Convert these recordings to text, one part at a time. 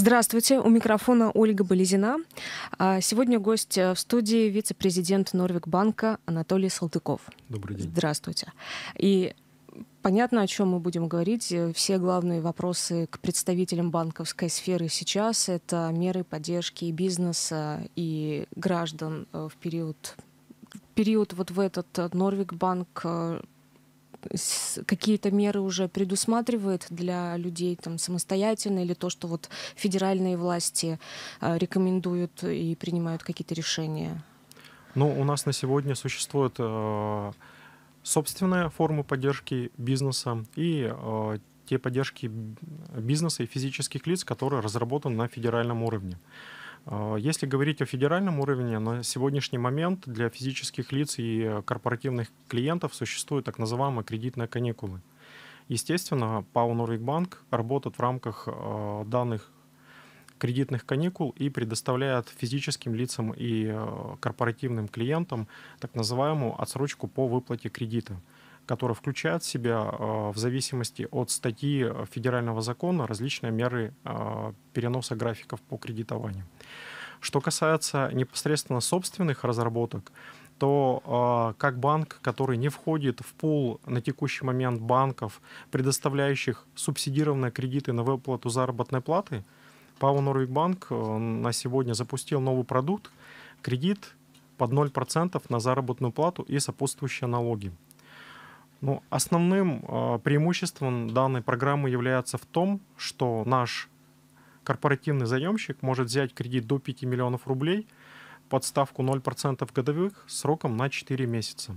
Здравствуйте, у микрофона Ольга Болезина. А, сегодня гость э, в студии вице-президент Норвикбанка Анатолий Салтыков. Добрый день. Здравствуйте. И понятно, о чем мы будем говорить. Э, все главные вопросы к представителям банковской сферы сейчас — это меры поддержки и бизнеса, и граждан э, в период период вот в этот Норвик банк какие-то меры уже предусматривает для людей там самостоятельно или то, что вот федеральные власти а, рекомендуют и принимают какие-то решения? Ну, у нас на сегодня существуют э, собственные формы поддержки бизнеса и э, те поддержки бизнеса и физических лиц, которые разработаны на федеральном уровне. Э, если говорить о федеральном уровне, на сегодняшний момент для физических лиц и корпоративных клиентов существуют так называемые кредитные каникулы. Естественно, ПАО «Норвегбанк» работает в рамках э, данных кредитных каникул и предоставляет физическим лицам и э, корпоративным клиентам так называемую отсрочку по выплате кредита – которая включает в себя э, в зависимости от статьи э, федерального закона различные меры э, переноса графиков по кредитованию. Что касается непосредственно собственных разработок, то э, как банк, который не входит в пул на текущий момент банков, предоставляющих субсидированные кредиты на выплату заработной платы, Пау Норвикбанк э, на сегодня запустил новый продукт, кредит под 0% на заработную плату и сопутствующие налоги. Ну, основным э, преимуществом данной программы является в том, что наш корпоративный заемщик может взять кредит до 5 миллионов рублей под ставку 0% годовых сроком на 4 месяца.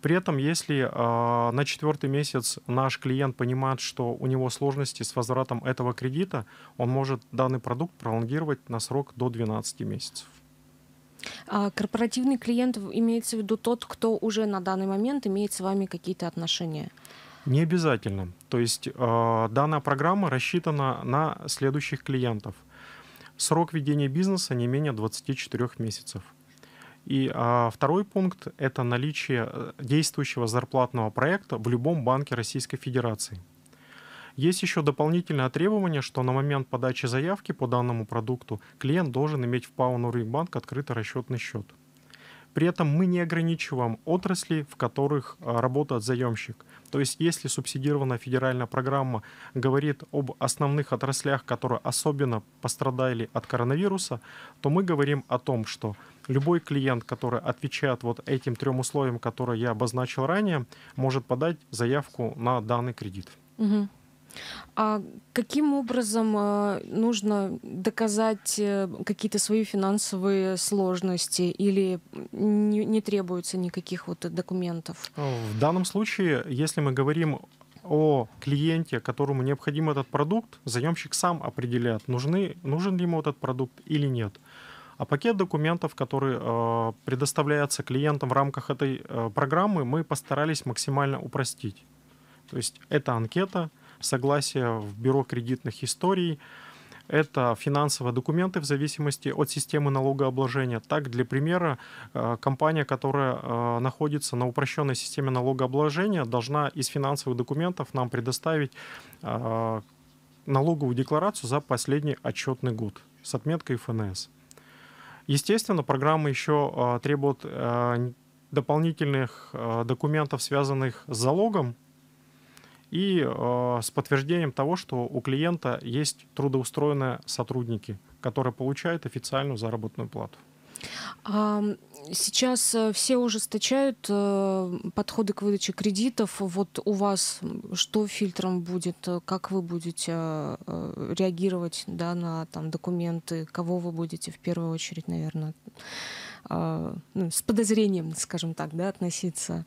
При этом, если э, на четвертый месяц наш клиент понимает, что у него сложности с возвратом этого кредита, он может данный продукт пролонгировать на срок до 12 месяцев. А корпоративный клиент имеется в виду тот, кто уже на данный момент имеет с вами какие-то отношения. Не обязательно. То есть э, данная программа рассчитана на следующих клиентов. Срок ведения бизнеса не менее 24 месяцев. И а, второй пункт – это наличие э, действующего зарплатного проекта в любом банке Российской Федерации. Есть еще дополнительное требование, что на момент подачи заявки по данному продукту клиент должен иметь в ПАО «Нурвикбанк» открытый расчетный счет. При этом мы не ограничиваем отрасли, в которых э, работает заемщик. То есть если субсидированная федеральная программа говорит об основных отраслях, которые особенно пострадали от коронавируса, то мы говорим о том, что любой клиент, который отвечает вот этим трем условиям, которые я обозначил ранее, может подать заявку на данный кредит. Угу. А каким образом э, нужно доказать э, какие-то свои финансовые сложности или не, не требуется никаких вот документов? Э, в данном случае, если мы говорим о клиенте, которому необходим этот продукт, заемщик сам определяет, нужны, нужен ли ему этот продукт или нет. А пакет документов, который э, предоставляется клиентам в рамках этой э, программы, мы постарались максимально упростить. То есть это анкета, согласия в Бюро кредитных историй. Это финансовые документы в зависимости от системы налогообложения. Так, для примера, э, компания, которая э, находится на упрощенной системе налогообложения, должна из финансовых документов нам предоставить э, налоговую декларацию за последний отчетный год с отметкой ФНС. Естественно, программа еще требует дополнительных документов, связанных с залогом и э, с подтверждением того, что у клиента есть трудоустроенные сотрудники, которые получают официальную заработную плату. Сейчас э, все ужесточают э, подходы к выдаче кредитов. Вот у вас что фильтром будет, э, как вы будете реагировать да, на там, документы, кого вы будете в первую очередь, наверное, ну, с подозрением, скажем так, да, относиться?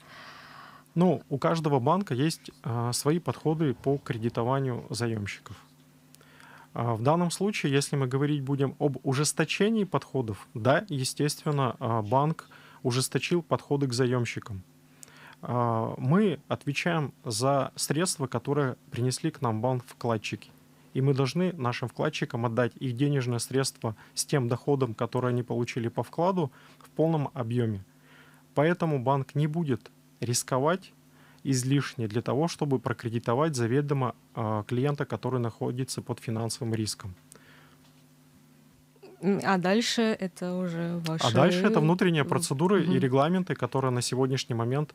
Ну, у каждого банка есть а, свои подходы по кредитованию заемщиков. А в данном случае, если мы говорить будем об ужесточении подходов, да, естественно, а, банк ужесточил подходы к заемщикам. А, мы отвечаем за средства, которые принесли к нам банк вкладчики. И мы должны нашим вкладчикам отдать их денежные средства с тем доходом, который они получили по вкладу, в полном объеме. Поэтому банк не будет рисковать излишне для того, чтобы прокредитовать заведомо а, клиента, который находится под финансовым риском. А дальше это уже ваши... А дальше это внутренние процедуры угу. и регламенты, которые на сегодняшний момент,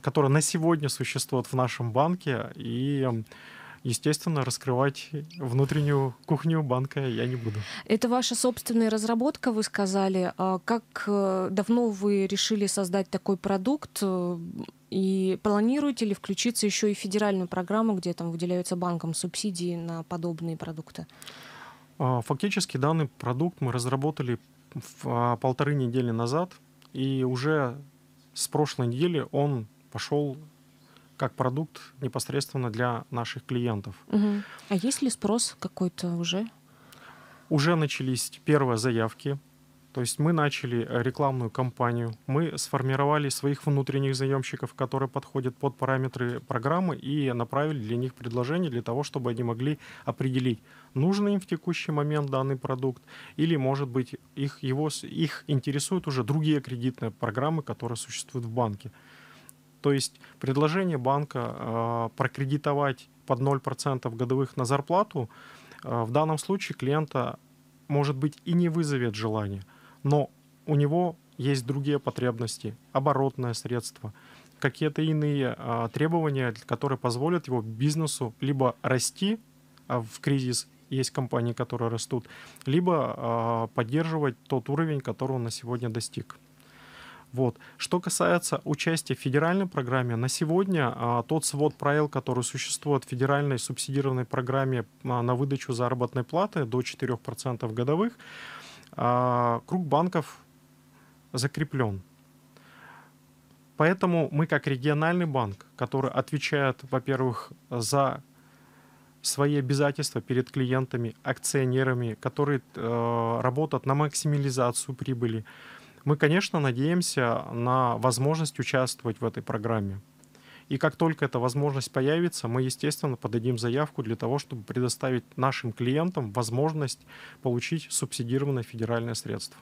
которые на сегодня существуют в нашем банке, и естественно, раскрывать внутреннюю кухню банка я не буду. Это ваша собственная разработка, вы сказали. А как э, давно вы решили создать такой продукт? Э, и планируете ли включиться еще и в федеральную программу, где там выделяются банкам субсидии на подобные продукты? А, фактически данный продукт мы разработали а, полторы недели назад, и уже с прошлой недели он пошел как продукт непосредственно для наших клиентов. Угу. А есть ли спрос какой-то уже? Уже начались первые заявки. То есть мы начали э, рекламную кампанию, мы сформировали своих внутренних заемщиков, которые подходят под параметры программы и направили для них предложение для того, чтобы они могли определить, нужен им в текущий момент данный продукт или, может быть, их, его, их интересуют уже другие кредитные программы, которые существуют в банке. То есть предложение банка э, прокредитовать под 0% годовых на зарплату э, в данном случае клиента, может быть, и не вызовет желания, но у него есть другие потребности, оборотное средство, какие-то иные э, требования, которые позволят его бизнесу либо расти а в кризис, есть компании, которые растут, либо поддерживать тот уровень, который он на сегодня достиг. Вот. Что касается участия в федеральной программе, на сегодня а, тот свод правил, который существует в федеральной субсидированной программе а, на выдачу заработной платы до 4% годовых, а, круг банков закреплен. Поэтому мы как региональный банк, который отвечает, во-первых, за свои обязательства перед клиентами, акционерами, которые э, работают на максимализацию прибыли, мы, конечно, надеемся на возможность участвовать в этой программе. И как только эта возможность появится, мы, естественно, подадим заявку для того, чтобы предоставить нашим клиентам возможность получить субсидированное федеральное средство.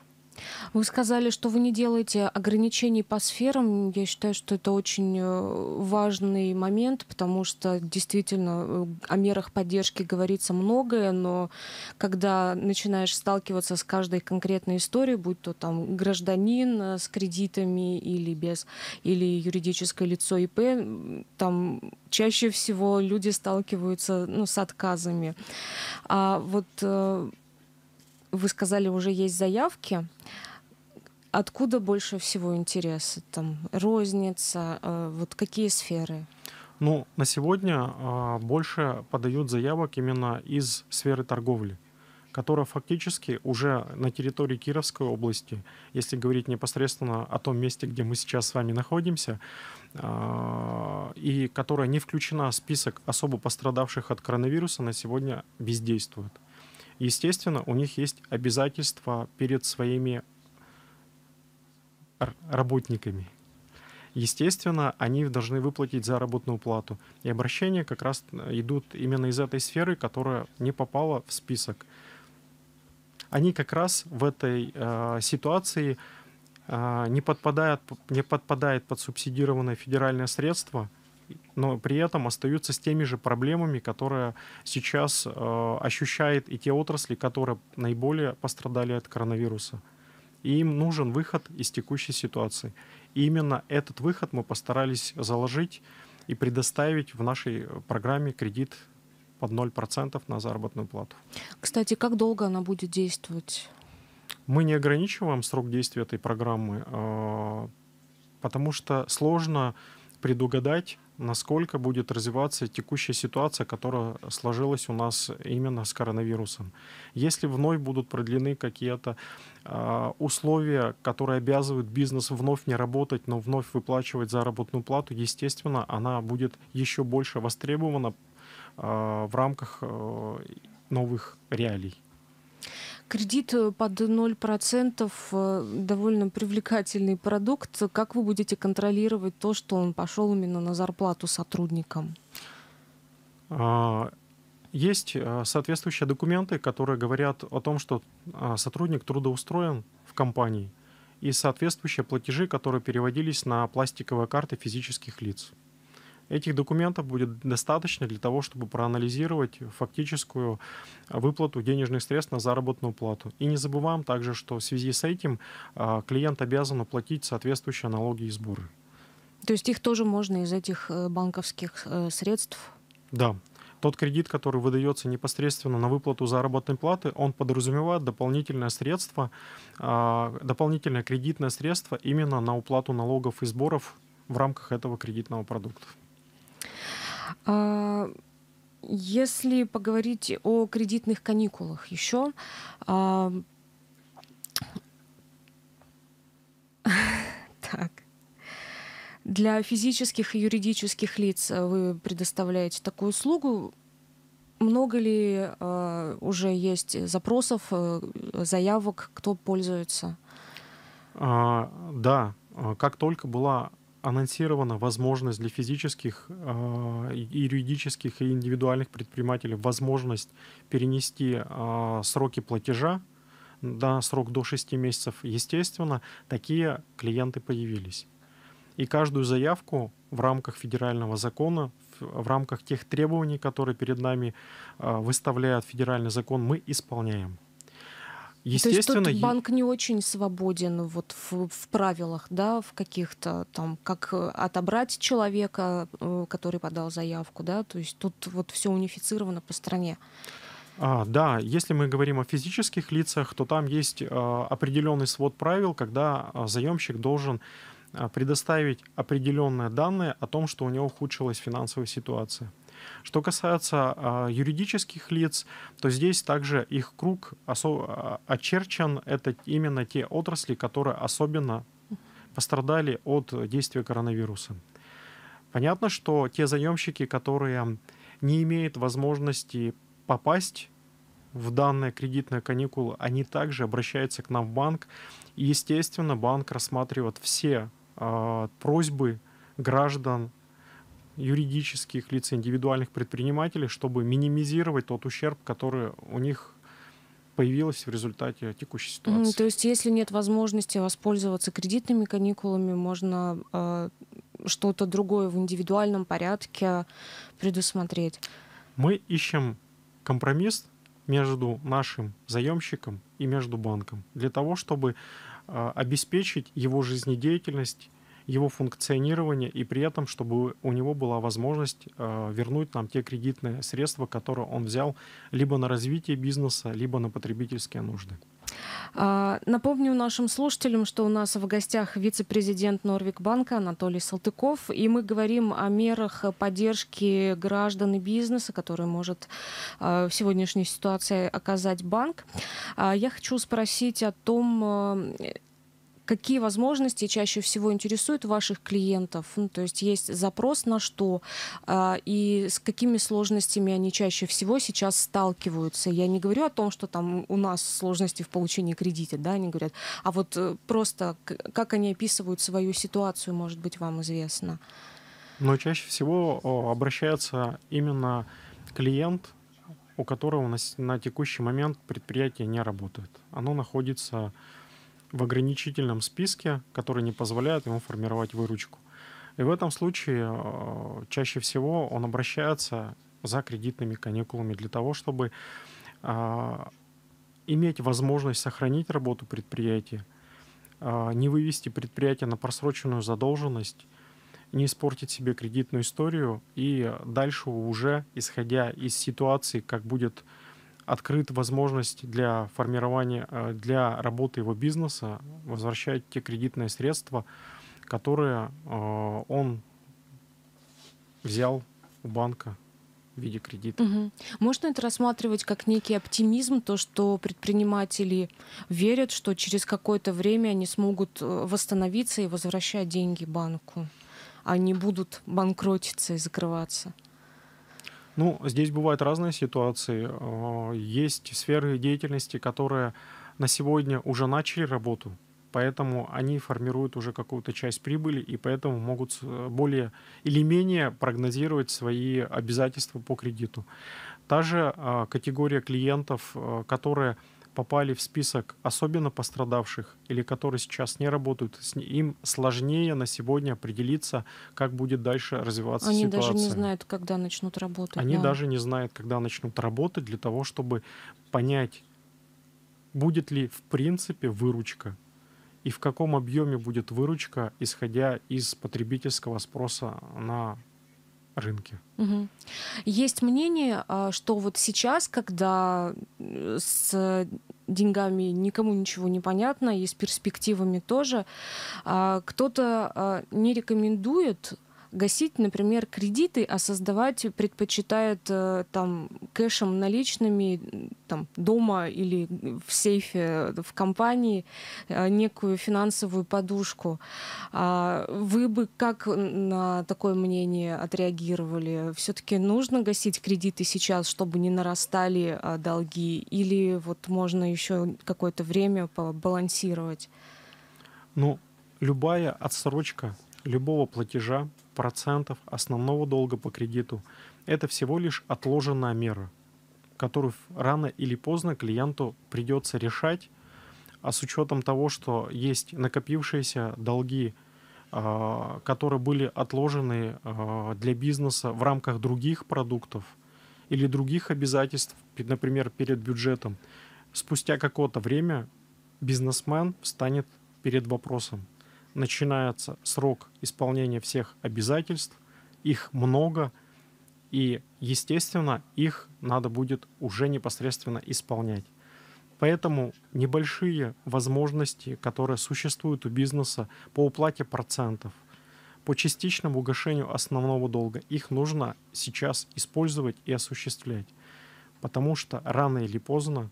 Вы сказали, что вы не делаете ограничений по сферам. Я считаю, что это очень э, важный момент, потому что действительно э, о мерах поддержки говорится многое, но когда начинаешь сталкиваться с каждой конкретной историей, будь то там гражданин э, с кредитами или без, или юридическое лицо ИП, там чаще всего люди сталкиваются ну, с отказами. А вот вы сказали, уже есть заявки. Откуда больше всего интереса? Там розница, э, вот какие сферы? Ну, на сегодня а, больше подают заявок именно из сферы торговли которая фактически уже на территории Кировской области, если говорить непосредственно о том месте, где мы сейчас с вами находимся, а, и которая не включена в список особо пострадавших от коронавируса, на сегодня бездействует. Естественно, у них есть обязательства перед своими работниками. Естественно, они должны выплатить заработную плату. И обращения как раз э, идут именно из этой сферы, которая не попала в список. Они как раз в этой э, ситуации э, не, подпадают, не подпадает под субсидированное федеральное средство – но при этом остаются с теми же проблемами, которые сейчас э, ощущают и те отрасли, которые наиболее пострадали от коронавируса. И им нужен выход из текущей ситуации. И именно этот выход мы постарались заложить и предоставить в нашей программе кредит под 0% на заработную плату. Кстати, как долго она будет действовать? Мы не ограничиваем срок действия этой программы, э, потому что сложно предугадать, насколько будет развиваться текущая ситуация, которая сложилась у нас именно с коронавирусом. Если вновь будут продлены какие-то э, условия, которые обязывают бизнес вновь не работать, но вновь выплачивать заработную плату, естественно, она будет еще больше востребована э, в рамках э, новых реалий. Кредит э, под 0% э, довольно привлекательный продукт. Как вы будете контролировать то, что он пошел именно на зарплату сотрудникам? А, есть э, соответствующие документы, которые говорят о том, что а, сотрудник трудоустроен в компании, и соответствующие платежи, которые переводились на пластиковые карты физических лиц. Этих документов будет достаточно для того, чтобы проанализировать фактическую выплату денежных средств на заработную плату. И не забываем также, что в связи с этим а, клиент обязан уплатить соответствующие налоги и сборы. То есть их тоже можно из этих э, банковских э, средств? Да. Тот кредит, который выдается непосредственно на выплату заработной платы, он подразумевает дополнительное средство, а, дополнительное кредитное средство именно на уплату налогов и сборов в рамках этого кредитного продукта. А, если поговорить о кредитных каникулах еще, а, так. Для физических и юридических лиц а, вы предоставляете такую услугу. Много ли э, уже есть запросов, э, заявок, кто пользуется? А, да, как только была анонсирована возможность для физических, а, юридических и индивидуальных предпринимателей возможность перенести а, сроки платежа на срок до 6 месяцев. Естественно, такие клиенты появились. И каждую заявку в рамках федерального закона, в рамках тех требований, которые перед нами а, выставляет федеральный закон, мы исполняем. Естественно, То есть тут банк не очень свободен вот в, в правилах, да, в каких-то там, как э, отобрать человека, э, который подал заявку, да, то есть тут вот все унифицировано по стране. А, да, если мы говорим о физических лицах, то там есть а, э, определенный свод правил, когда заемщик должен предоставить определенные данные о том, что у него ухудшилась финансовая ситуация. Что касается а, юридических лиц, то здесь также их круг а, очерчен. Это именно те отрасли, которые особенно пострадали от действия коронавируса. Понятно, что те заемщики, которые не имеют возможности попасть в данные кредитные каникулы, они также обращаются к нам в банк. И, естественно, банк рассматривает все э, просьбы граждан юридических лиц, индивидуальных предпринимателей, чтобы минимизировать тот ущерб, который у них появилась в результате текущей ситуации. то есть, если нет возможности воспользоваться кредитными каникулами, можно э, что-то другое в индивидуальном порядке предусмотреть. Мы ищем компромисс между нашим заемщиком и между банком для того, чтобы э, обеспечить его жизнедеятельность его функционирование и при этом, чтобы у него была возможность э, вернуть нам те кредитные средства, которые он взял либо на развитие бизнеса, либо на потребительские нужды. А, напомню нашим слушателям, что у нас в гостях вице-президент Норвикбанка Анатолий Салтыков, и мы говорим о мерах поддержки граждан и бизнеса, которые может э, в сегодняшней ситуации оказать банк. А, я хочу спросить о том, э, Какие возможности чаще всего интересуют ваших клиентов? Ну, то есть есть запрос на что э, и с какими сложностями они чаще всего сейчас сталкиваются? Я не говорю о том, что там у нас сложности в получении кредита, да, они говорят, а вот э, просто как они описывают свою ситуацию, может быть, вам известно? Но чаще всего обращается именно клиент, у которого на, на текущий момент предприятие не работает. Оно находится в ограничительном списке, который не позволяет ему формировать выручку. И в этом случае э, чаще всего он обращается за кредитными каникулами для того, чтобы а, иметь возможность сохранить работу предприятия, а, не вывести предприятие на просроченную задолженность, не испортить себе кредитную историю и дальше уже, исходя из ситуации, как будет открыт возможность для формирования, э, для работы его бизнеса, возвращать те кредитные средства, которые э, он взял у банка в виде кредита. Угу. Можно это рассматривать как некий оптимизм, то, что предприниматели верят, что через какое-то время они смогут э, восстановиться и возвращать деньги банку, а не будут банкротиться и закрываться? Ну, здесь бывают разные ситуации. Э, есть сферы деятельности, которые на сегодня уже начали работу, поэтому они формируют уже какую-то часть прибыли и поэтому могут э, более или менее прогнозировать свои обязательства по кредиту. Та же э, категория клиентов, которые попали в список особенно пострадавших или которые сейчас не работают, им сложнее на сегодня определиться, как будет дальше развиваться Они ситуация. Они даже не знают, когда начнут работать. Они да. даже не знают, когда начнут работать для того, чтобы понять, будет ли в принципе выручка и в каком объеме будет выручка, исходя из потребительского спроса на рынке. Угу. Есть мнение, а, что вот сейчас, когда э, с деньгами никому ничего не понятно, и с перспективами тоже, а, кто-то а, не рекомендует гасить, например, кредиты, а создавать э, предпочитает э, там кэшем наличными там, дома или в сейфе э, в компании некую финансовую подушку. А вы бы как на такое мнение отреагировали? Все-таки нужно гасить кредиты сейчас, чтобы не нарастали долги? Или вот можно еще какое-то время балансировать? Ну, любая отсрочка любого платежа процентов основного долга по кредиту – это всего лишь отложенная мера, которую рано или поздно клиенту придется решать, а с учетом того, что есть накопившиеся долги, а, которые были отложены а, для бизнеса в рамках других продуктов или других обязательств, например, перед бюджетом, спустя какое-то время бизнесмен встанет перед вопросом – начинается срок исполнения всех обязательств, их много, и, естественно, их надо будет уже непосредственно исполнять. Поэтому небольшие возможности, которые существуют у бизнеса по уплате процентов, по частичному угошению основного долга, их нужно сейчас использовать и осуществлять. Потому что рано или поздно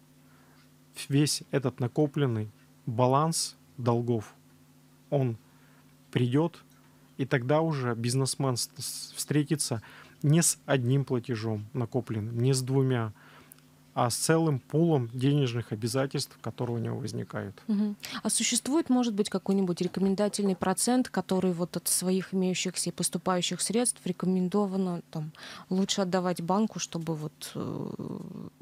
весь этот накопленный баланс долгов он придет, и тогда уже бизнесмен встретится не с одним платежом накопленным, не с двумя, а с целым пулом денежных обязательств, которые у него возникают. Угу. А существует, может быть, какой-нибудь рекомендательный процент, который вот от своих имеющихся и поступающих средств рекомендовано там, лучше отдавать банку, чтобы вот э,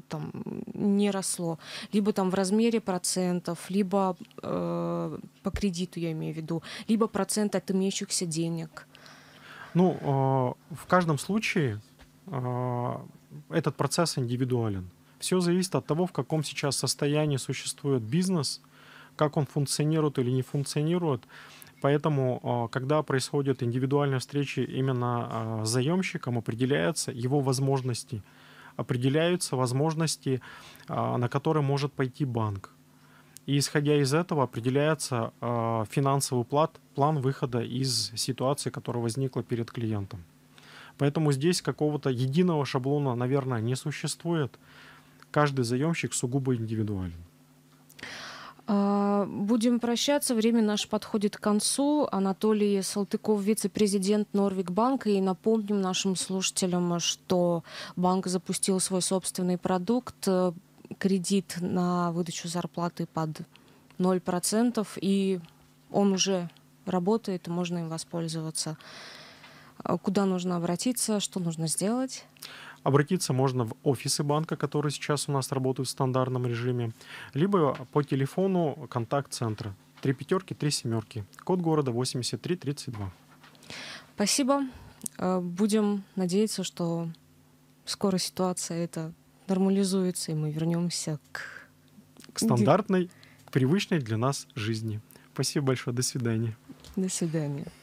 там не росло, либо там в размере процентов, либо э, по кредиту я имею в виду, либо процент от имеющихся денег. Ну, э, в каждом случае э, этот процесс индивидуален. Все зависит от того, в каком сейчас состоянии существует бизнес, как он функционирует или не функционирует. Поэтому, а, когда происходят индивидуальные встречи именно а, с заемщиком, определяются его возможности, определяются возможности, а, на которые может пойти банк. И исходя из этого определяется финансовый плат, план выхода из ситуации, которая возникла перед клиентом. Поэтому здесь какого-то единого шаблона, наверное, не существует каждый заемщик сугубо индивидуален. А, будем прощаться. Время наше подходит к концу. Анатолий Салтыков, вице-президент Норвик Банка. И напомним нашим слушателям, что банк запустил свой собственный продукт, кредит на выдачу зарплаты под 0%. И он уже работает, можно им воспользоваться. А, куда нужно обратиться, что нужно сделать? Обратиться можно в офисы банка, которые сейчас у нас работают в стандартном режиме, либо по телефону контакт-центра 3 пятерки, 3 семерки, код города 8332. Спасибо. Э, будем надеяться, что скоро ситуация это нормализуется, и мы вернемся к... К стандартной, привычной для нас жизни. Спасибо большое. До свидания. До свидания.